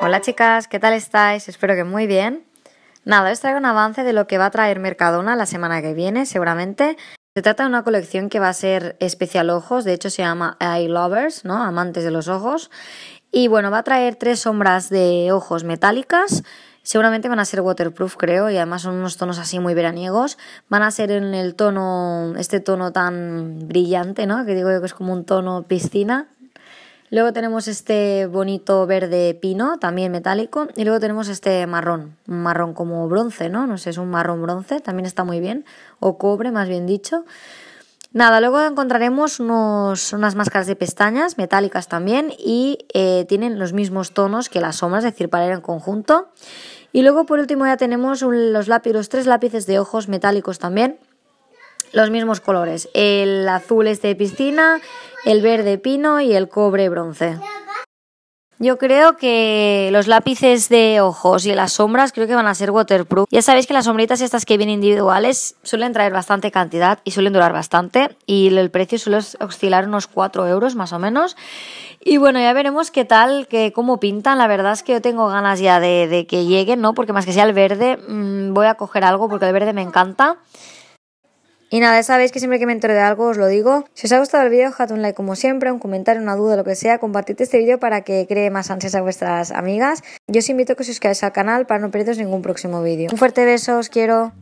Hola chicas, ¿qué tal estáis? Espero que muy bien. Nada, os traigo un avance de lo que va a traer Mercadona la semana que viene, seguramente. Se trata de una colección que va a ser especial ojos, de hecho se llama Eye Lovers, ¿no? Amantes de los ojos. Y bueno, va a traer tres sombras de ojos metálicas. Seguramente van a ser waterproof, creo, y además son unos tonos así muy veraniegos. Van a ser en el tono, este tono tan brillante, ¿no? Que digo yo que es como un tono piscina, Luego tenemos este bonito verde pino, también metálico. Y luego tenemos este marrón, marrón como bronce, ¿no? No sé, es un marrón bronce, también está muy bien. O cobre, más bien dicho. Nada, luego encontraremos unas máscaras de pestañas metálicas también y eh, tienen los mismos tonos que las sombras, es decir, para ir en conjunto. Y luego por último ya tenemos los los tres lápices de ojos metálicos también los mismos colores, el azul este de piscina, el verde pino y el cobre bronce. Yo creo que los lápices de ojos y las sombras creo que van a ser waterproof. Ya sabéis que las sombritas estas que vienen individuales suelen traer bastante cantidad y suelen durar bastante y el precio suele oscilar unos 4 euros más o menos. Y bueno, ya veremos qué tal, que cómo pintan. La verdad es que yo tengo ganas ya de, que lleguen, ¿no? Porque más que sea el verde, mm, voy a coger algo porque el verde me encanta. Y nada, sabéis que siempre que me entero de algo os lo digo. Si os ha gustado el vídeo, dejad un like como siempre, un comentario, una duda, lo que sea. Compartid este vídeo para que cree más ansias a vuestras amigas. Yo os invito a que os suscribáis al canal para no perderos ningún próximo vídeo. Un fuerte beso, os quiero.